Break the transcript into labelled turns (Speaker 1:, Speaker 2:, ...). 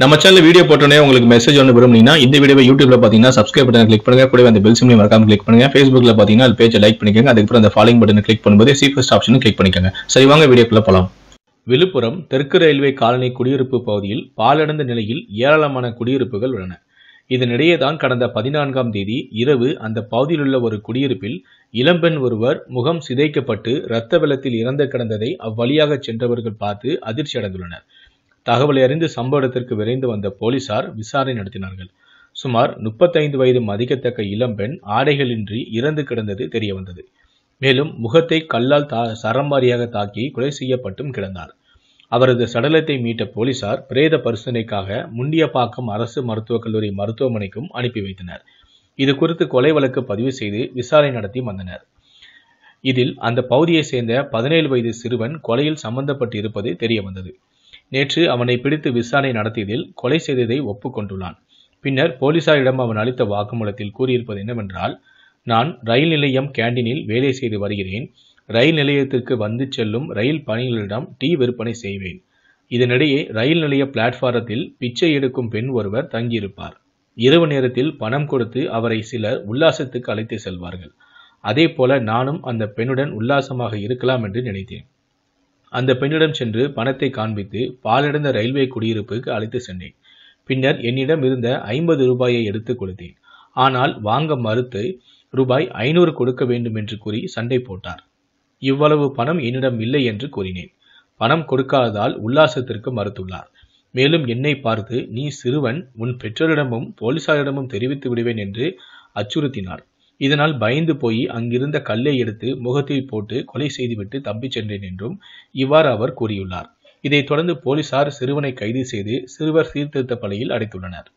Speaker 1: நம்ம channel video போட்டோன்னே உங்களுக்கு மெசேஜ் ஒன்று விரும்புனீங்கன்னா இந்த வீடியோ யூடியூப்ல பார்த்தீங்கன்னா சப்ஸ்கிரைப் பட்டன் கிளிக் பண்ணுங்க கூட அந்த பெல் சிம்லையும் மறக்காம கிளிக் பண்ணுங்க ஃபேஸ்புக்ல பார்த்தீங்கன்னா அது பேஜை லைக் பண்ணிக்கோங்க அதுக்கப்புறம் அந்த ஃபாலோயிங் பட்டன் கிளிக் பண்ணும்போது சீஃபஸ்ட் ஆப்ஷன் கிளிக் பண்ணிக்கோங்க சரி வாங்க வீடியோக்குள்ள போகலாம் விழுப்புரம் தெற்கு ரயில்வே காலனி குடியிருப்பு பகுதியில் பாலடைந்த நிலையில் ஏராளமான குடியிருப்புகள் உள்ளன இதனிடையே தான் கடந்த பதினான்காம் தேதி இரவு அந்த பகுதியில் உள்ள ஒரு குடியிருப்பில் இளம்பெண் ஒருவர் முகம் சிதைக்கப்பட்டு இரத்த வெள்ளத்தில் இறந்து கிடந்ததை அவ்வழியாக சென்றவர்கள் பார்த்து அதிர்ச்சி அடைந்துள்ளனர் தகவலை அறிந்து சம்பவ இடத்திற்கு விரைந்து வந்த போலீசார் விசாரணை நடத்தினார்கள் சுமார் முப்பத்தைந்து வயது மதிக்கத்தக்க இளம்பெண் ஆடைகளின்றி இறந்து கிடந்தது தெரியவந்தது மேலும் முகத்தை கல்லால் தா சரம்பாரியாக தாக்கி கொலை செய்யப்பட்டும் கிடந்தார் அவரது சடலத்தை மீட்ட போலீசார் பிரேத பரிசோதனைக்காக முண்டியப்பாக்கம் அரசு மருத்துவக் கல்லூரி மருத்துவமனைக்கும் அனுப்பி வைத்தனர் இது குறித்து கொலை வழக்கு பதிவு செய்து விசாரணை நடத்தி வந்தனர் இதில் அந்த பகுதியைச் சேர்ந்த பதினேழு வயது சிறுவன் கொலையில் சம்பந்தப்பட்டு இருப்பது தெரிய வந்தது நேற்று அவனை பிடித்து விசாரணை நடத்தியதில் கொலை செய்ததை ஒப்புக்கொண்டுள்ளான் பின்னர் போலீசாரிடம் அவன் அளித்த வாக்குமூலத்தில் கூறியிருப்பது என்னவென்றால் நான் ரயில் நிலையம் கேண்டீனில் வேலை செய்து வருகிறேன் ரயில் நிலையத்திற்கு வந்து செல்லும் ரயில் பணிகளிடம் டீ விற்பனை செய்வேன் இதனிடையே ரயில் நிலைய பிளாட்ஃபாரத்தில் பிச்சை எடுக்கும் பெண் ஒருவர் தங்கியிருப்பார் இரவு நேரத்தில் பணம் கொடுத்து அவரை சிலர் உல்லாசத்துக்கு அழைத்து செல்வார்கள் அதே போல நானும் அந்த பெண்ணுடன் உல்லாசமாக இருக்கலாம் என்று நினைத்தேன் அந்த பெண்ணிடம் சென்று பணத்தை காண்பித்து பாலடைந்த ரயில்வே குடியிருப்புக்கு அழைத்து சென்றேன் பின்னர் என்னிடம் இருந்த ஐம்பது ரூபாயை எடுத்து கொடுத்தேன் ஆனால் வாங்க மறுத்து ரூபாய் ஐநூறு கொடுக்க வேண்டும் என்று கூறி சண்டை போட்டார் இவ்வளவு பணம் என்னிடம் இல்லை என்று கூறினேன் பணம் கொடுக்காததால் உல்லாசத்திற்கு மறுத்துள்ளார் மேலும் என்னை பார்த்து நீ சிறுவன் உன் பெற்றோரிடமும் போலீசாரிடமும் தெரிவித்து விடுவேன் என்று அச்சுறுத்தினார் இதனால் பயந்து போய் அங்கிருந்த கல்லை எடுத்து முகத்தில் போட்டு கொலை செய்துவிட்டு தப்பிச் சென்றேன் என்றும் இவ்வாறு அவர் கூறியுள்ளார் இதைத் தொடர்ந்து போலீசார் சிறுவனை கைது செய்து சிறுவர் சீர்திருத்த பள்ளியில் அடைத்துள்ளனர்